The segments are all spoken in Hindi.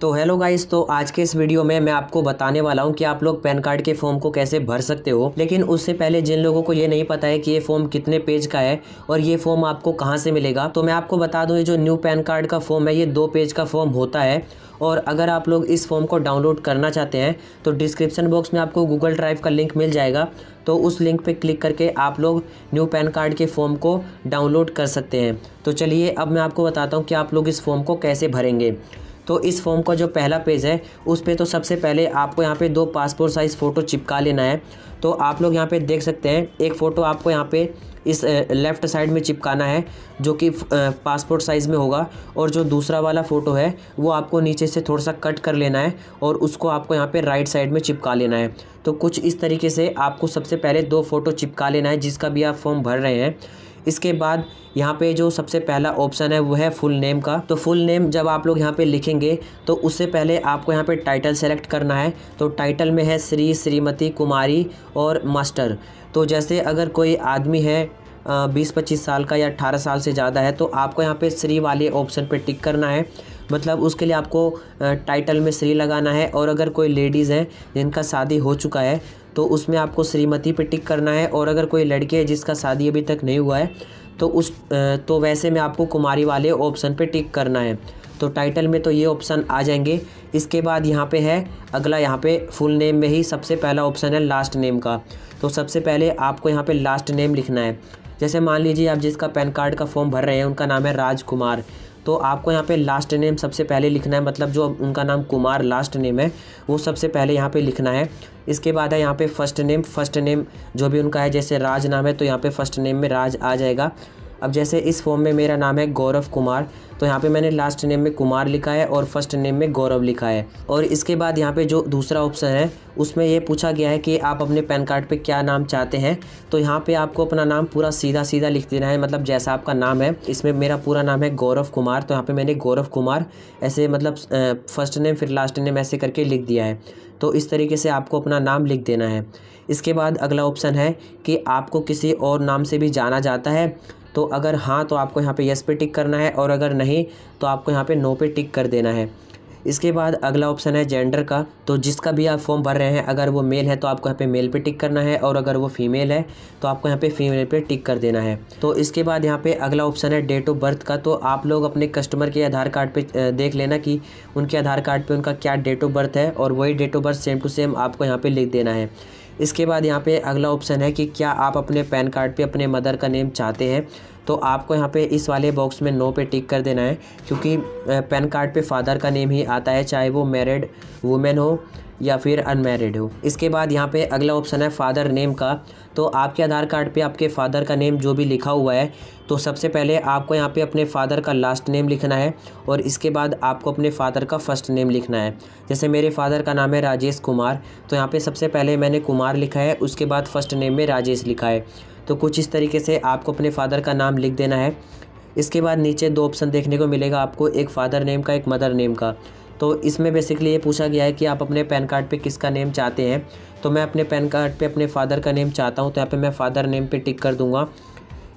तो हेलो गाइस तो आज के इस वीडियो में मैं आपको बताने वाला हूं कि आप लोग पैन कार्ड के फॉर्म को कैसे भर सकते हो लेकिन उससे पहले जिन लोगों को ये नहीं पता है कि ये फॉर्म कितने पेज का है और ये फॉर्म आपको कहां से मिलेगा तो मैं आपको बता दूं ये जो न्यू पैन कार्ड का फॉर्म है ये दो पेज का फॉर्म होता है और अगर आप लोग इस फॉर्म को डाउनलोड करना चाहते हैं तो डिस्क्रिप्शन बॉक्स में आपको गूगल ड्राइव का लिंक मिल जाएगा तो उस लिंक पर क्लिक करके आप लोग न्यू पैन कार्ड के फॉर्म को डाउनलोड कर सकते हैं तो चलिए अब मैं आपको बताता हूँ कि आप लोग इस फॉर्म को कैसे भरेंगे तो इस फॉर्म का जो पहला पेज है उस पर तो सबसे पहले आपको यहाँ पर दो पासपोर्ट साइज़ फ़ोटो चिपका लेना है तो आप लोग यहाँ पर देख सकते हैं एक फ़ोटो आपको यहाँ पर इस लेफ़्ट साइड में चिपकाना है जो कि पासपोर्ट साइज़ में होगा और जो दूसरा वाला फ़ोटो है वो आपको नीचे से थोड़ा सा कट कर लेना है और उसको आपको यहाँ पे राइट साइड में चिपका लेना है तो कुछ इस तरीके से आपको सबसे पहले दो फ़ोटो चिपका लेना है जिसका भी आप फॉर्म भर रहे हैं इसके बाद यहाँ पे जो सबसे पहला ऑप्शन है वो है फुल नेम का तो फुल नेम जब आप लोग यहाँ पे लिखेंगे तो उससे पहले आपको यहाँ पे टाइटल सेलेक्ट करना है तो टाइटल में है श्री श्रीमती कुमारी और मास्टर तो जैसे अगर कोई आदमी है बीस पच्चीस साल का या अट्ठारह साल से ज़्यादा है तो आपको यहाँ पे श्री वाले ऑप्शन पे टिक करना है मतलब उसके लिए आपको टाइटल में श्री लगाना है और अगर कोई लेडीज़ हैं जिनका शादी हो चुका है तो उसमें आपको श्रीमती पे टिक करना है और अगर कोई लड़के है जिसका शादी अभी तक नहीं हुआ है तो उस तो वैसे में आपको कुमारी वाले ऑप्शन पे टिक करना है तो टाइटल में तो ये ऑप्शन आ जाएंगे इसके बाद यहाँ पे है अगला यहाँ पे फुल नेम में ही सबसे पहला ऑप्शन है लास्ट नेम का तो सबसे पहले आपको यहाँ पे लास्ट नेम लिखना है जैसे मान लीजिए आप जिसका पैन कार्ड का फॉर्म भर रहे हैं उनका नाम है राजकुमार तो आपको यहाँ पे लास्ट नेम सबसे पहले लिखना है मतलब जो उनका नाम कुमार लास्ट नेम है वो सबसे पहले यहाँ पे लिखना है इसके बाद है यहाँ पे फर्स्ट नेम फर्स्ट नेम जो भी उनका है जैसे राज नाम है तो यहाँ पे फर्स्ट नेम में राज आ जाएगा अब जैसे इस फॉर्म में मेरा नाम है गौरव कुमार तो यहाँ पे मैंने लास्ट नेम में कुमार लिखा है और फर्स्ट नेम में गौरव लिखा है और इसके बाद यहाँ पे जो दूसरा ऑप्शन है उसमें ये पूछा गया है कि आप अपने पैन कार्ड पे क्या नाम चाहते हैं तो यहाँ पे आपको अपना नाम पूरा सीधा सीधा लिख देना है मतलब जैसा आपका नाम है इसमें मेरा पूरा नाम है गौरव कुमार तो यहाँ पर मैंने गौरव कुमार ऐसे मतलब फर्स्ट नेम फिर लास्ट नेम ऐसे करके लिख दिया है तो इस तरीके से आपको अपना नाम लिख देना है इसके बाद अगला ऑप्शन है कि आपको किसी और नाम से भी जाना जाता है तो अगर हाँ तो आपको यहाँ पे यस पे टिक करना है और अगर नहीं तो आपको यहाँ पे नो पे टिक कर देना है इसके बाद अगला ऑप्शन है जेंडर का तो जिसका भी आप फॉर्म भर रहे हैं अगर वो मेल है तो आपको यहाँ पे मेल पे टिक करना है और अगर वो फीमेल है तो आपको यहाँ पे फीमेल पे टिक कर देना है तो इसके बाद यहाँ पे अगला ऑप्शन है डेट ऑफ बर्थ का तो आप लोग अपने कस्टमर के आधार कार्ड पे देख लेना कि उनके आधार कार्ड पर उनका क्या डेट ऑफ बर्थ है और वही date of birth same to same आपको यहाँ पर लिख देना है इसके बाद यहाँ पे अगला ऑप्शन है कि क्या आप अपने पैन कार्ड पे अपने मदर का नेम चाहते हैं तो आपको यहाँ पे इस वाले बॉक्स में नो पे टिक कर देना है क्योंकि पैन कार्ड पे फादर का नेम ही आता है चाहे वो मैरिड वुमेन हो या फिर अनमेरिड हो इसके बाद यहाँ पे अगला ऑप्शन है फादर नेम का तो आपके आधार कार्ड पे आपके फादर का नेम जो भी लिखा हुआ है तो सबसे पहले आपको यहाँ पे अपने फादर का लास्ट नेम लिखना है और इसके बाद आपको अपने फादर का फर्स्ट नेम लिखना है जैसे मेरे फादर का नाम है राजेश कुमार तो यहाँ पर सबसे पहले मैंने कुमार लिखा है उसके बाद फर्स्ट नेम में राजेश लिखा है तो कुछ इस तरीके से आपको अपने फादर का नाम लिख देना है इसके बाद नीचे दो ऑप्शन देखने को मिलेगा आपको एक फादर नेम का एक मदर नेम का तो इसमें बेसिकली ये पूछा गया है कि आप अपने पैन कार्ड पे किसका नेम चाहते हैं तो मैं अपने पैन कार्ड पे अपने फ़ादर का नेम चाहता हूँ तो यहाँ पे मैं फ़ादर नेम पे टिक कर दूँगा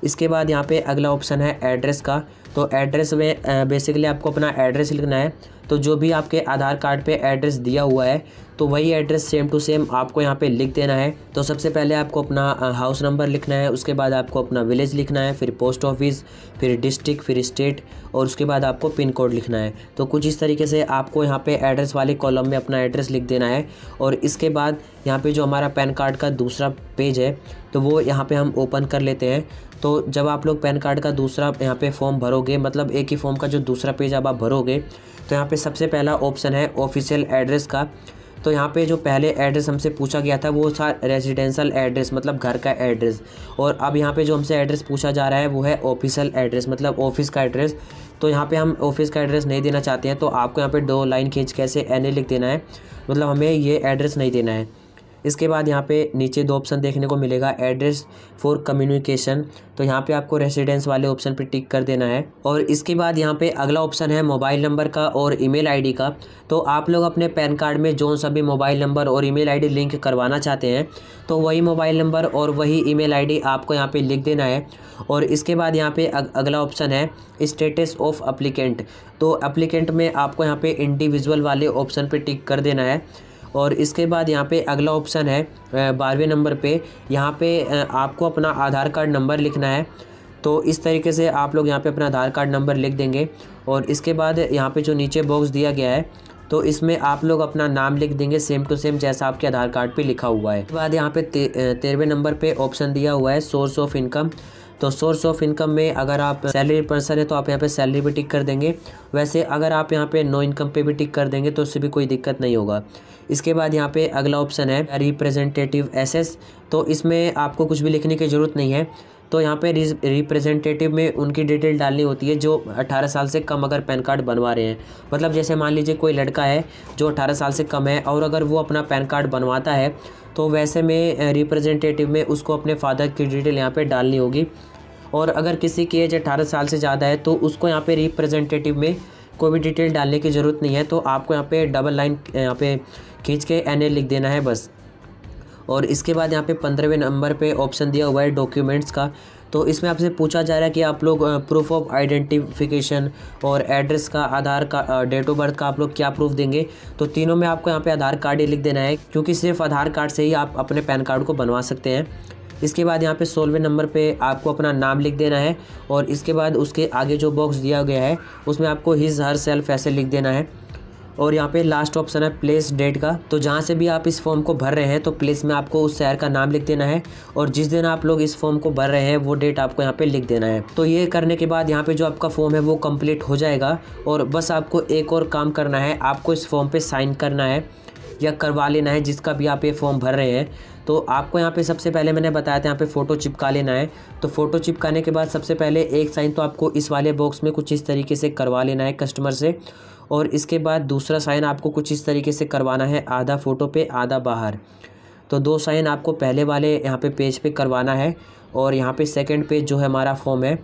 इसके बाद यहाँ पे अगला ऑप्शन है एड्रेस का तो एड्रेस में बेसिकली आपको अपना एड्रेस लिखना है तो जो भी आपके आधार कार्ड पर एड्रेस दिया हुआ है तो वही एड्रेस सेम टू सेम आपको यहाँ पे लिख देना है तो सबसे पहले आपको अपना हाउस नंबर लिखना है उसके बाद आपको अपना विलेज लिखना है फिर पोस्ट ऑफिस फिर डिस्ट्रिक्ट फिर स्टेट और उसके बाद आपको पिन कोड लिखना है तो कुछ इस तरीके से आपको यहाँ पे एड्रेस वाले कॉलम में अपना एड्रेस लिख देना है और इसके बाद यहाँ पे जो हमारा पैन कार्ड का दूसरा पेज है तो वो यहाँ पे हम ओपन कर लेते हैं तो जब आप लोग पैन कार्ड का दूसरा यहाँ पे फॉर्म भरोगे मतलब एक ही फॉर्म का जो दूसरा पेज अब आप भरोगे तो यहाँ पे सबसे पहला ऑप्शन है ऑफिशियल एड्रेस का तो यहाँ पे जो पहले एड्रेस हमसे पूछा गया था वो था रेजिडेंशल एड्रेस मतलब घर का एड्रेस और अब यहाँ पे जो हमसे एड्रेस पूछा जा रहा है वो है ऑफिसल एड्रेस मतलब ऑफिस का एड्रेस तो यहाँ पे हम ऑफिस का एड्रेस नहीं देना चाहते हैं तो आपको यहाँ पे दो लाइन खींच कैसे एन लिख देना है मतलब हमें ये एड्रेस नहीं देना है इसके बाद यहाँ पे नीचे दो ऑप्शन देखने को मिलेगा एड्रेस फॉर कम्युनिकेशन तो यहाँ पे आपको रेसिडेंस वाले ऑप्शन पे टिक कर देना है और इसके बाद यहाँ पे अगला ऑप्शन है मोबाइल नंबर का और ईमेल आईडी का तो आप लोग अपने पैन कार्ड में जो सा भी मोबाइल नंबर और ईमेल आईडी लिंक करवाना चाहते हैं तो वही मोबाइल नंबर और वही ई मेल आपको यहाँ पर लिख देना है और इसके बाद यहाँ पे अगला ऑप्शन है स्टेटस ऑफ अप्लीकेंट तो अप्लीकेंट में आपको यहाँ पर इंडिविजुअल वाले ऑप्शन पर टिक कर देना है और इसके बाद यहाँ पे अगला ऑप्शन है बारहवें नंबर पे यहाँ पे आपको अपना आधार कार्ड नंबर लिखना है तो इस तरीके से आप लोग यहाँ पे अपना आधार कार्ड नंबर लिख देंगे और इसके बाद यहाँ पे जो नीचे बॉक्स दिया गया है तो इसमें आप लोग अपना नाम लिख देंगे सेम टू सेम जैसा आपके आधार कार्ड पर लिखा हुआ है उसके बाद यहाँ पे तेरहवें नंबर पर ऑप्शन दिया हुआ है सोर्स ऑफ इनकम तो सोर्स ऑफ इनकम में अगर आप सैलरी पर्सन है तो आप यहाँ पे सैलरी भी टिक कर देंगे वैसे अगर आप यहाँ पे नो इनकम पे भी टिक कर देंगे तो उससे भी कोई दिक्कत नहीं होगा इसके बाद यहाँ पे अगला ऑप्शन है रिप्रेजेंटेटिव एसेस तो इसमें आपको कुछ भी लिखने की ज़रूरत नहीं है तो यहाँ पे रिप्रेजेंटेटिव में उनकी डिटेल डालनी होती है जो 18 साल से कम अगर पैन कार्ड बनवा रहे हैं मतलब जैसे मान लीजिए कोई लड़का है जो 18 साल से कम है और अगर वो अपना पैन कार्ड बनवाता है तो वैसे में रिप्रेजेंटेटिव में उसको अपने फादर की डिटेल यहाँ पे डालनी होगी और अगर किसी की एज अठारह साल से ज़्यादा है तो उसको यहाँ पर रिप्रेजेंटेटिव में कोई भी डिटेल डालने की ज़रूरत नहीं है तो आपको यहाँ पे डबल लाइन यहाँ पे खींच के एन लिख देना है बस और इसके बाद यहाँ पे पंद्रहवें नंबर पे ऑप्शन दिया हुआ है डॉक्यूमेंट्स का तो इसमें आपसे पूछा जा रहा है कि आप लोग प्रूफ ऑफ आइडेंटिफिकेशन और एड्रेस का आधार का डेट ऑफ बर्थ का आप लोग क्या प्रूफ देंगे तो तीनों में आपको यहाँ पे आधार कार्ड ही लिख देना है क्योंकि सिर्फ आधार कार्ड से ही आप अपने पैन कार्ड को बनवा सकते हैं इसके बाद यहाँ पे सोलवे नंबर पे आपको अपना नाम लिख देना है और इसके बाद उसके आगे जो बॉक्स दिया गया है उसमें आपको हिज हर सेल्फ ऐसे लिख देना है और यहाँ पे लास्ट ऑप्शन है प्लेस डेट का तो जहाँ से भी आप इस फॉर्म को भर रहे हैं तो प्लेस में आपको उस शहर का नाम लिख देना है और जिस दिन आप लोग इस फॉर्म को भर रहे हैं वो डेट आपको यहाँ पे लिख देना है तो ये करने के बाद यहाँ पे जो आपका फॉर्म है वो कंप्लीट हो जाएगा और बस आपको एक और काम करना है आपको इस फॉर्म पर साइन करना है या करवा लेना है जिसका भी आप ये फॉर्म भर रहे हैं तो आपको यहाँ पे सबसे पहले मैंने बताया था यहाँ पे फ़ोटो चिपका लेना है तो फ़ोटो चिपकाने के बाद सबसे पहले एक साइन तो आपको इस वाले बॉक्स में कुछ इस तरीके से करवा लेना है कस्टमर से और इसके बाद दूसरा साइन आपको कुछ इस तरीके से करवाना है आधा फ़ोटो पे आधा बाहर तो दो साइन आपको पहले वाले यहाँ पे पेज पे करवाना है और यहाँ पे सेकंड पेज जो है हमारा फॉर्म है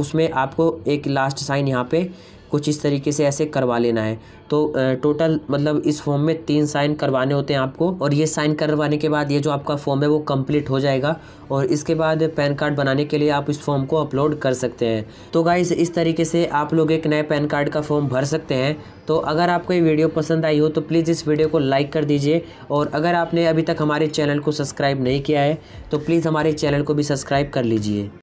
उसमें आपको एक लास्ट साइन यहाँ पे कुछ इस तरीके से ऐसे करवा लेना है तो टोटल मतलब इस फॉर्म में तीन साइन करवाने होते हैं आपको और ये साइन करवाने के बाद ये जो आपका फॉर्म है वो कंप्लीट हो जाएगा और इसके बाद पैन कार्ड बनाने के लिए आप इस फॉर्म को अपलोड कर सकते हैं तो गाइज इस तरीके से आप लोग एक नए पैन कार्ड का फॉर्म भर सकते हैं तो अगर आपको ये वीडियो पसंद आई हो तो प्लीज़ इस वीडियो को लाइक कर दीजिए और अगर आपने अभी तक हमारे चैनल को सब्सक्राइब नहीं किया है तो प्लीज़ हमारे चैनल को भी सब्सक्राइब कर लीजिए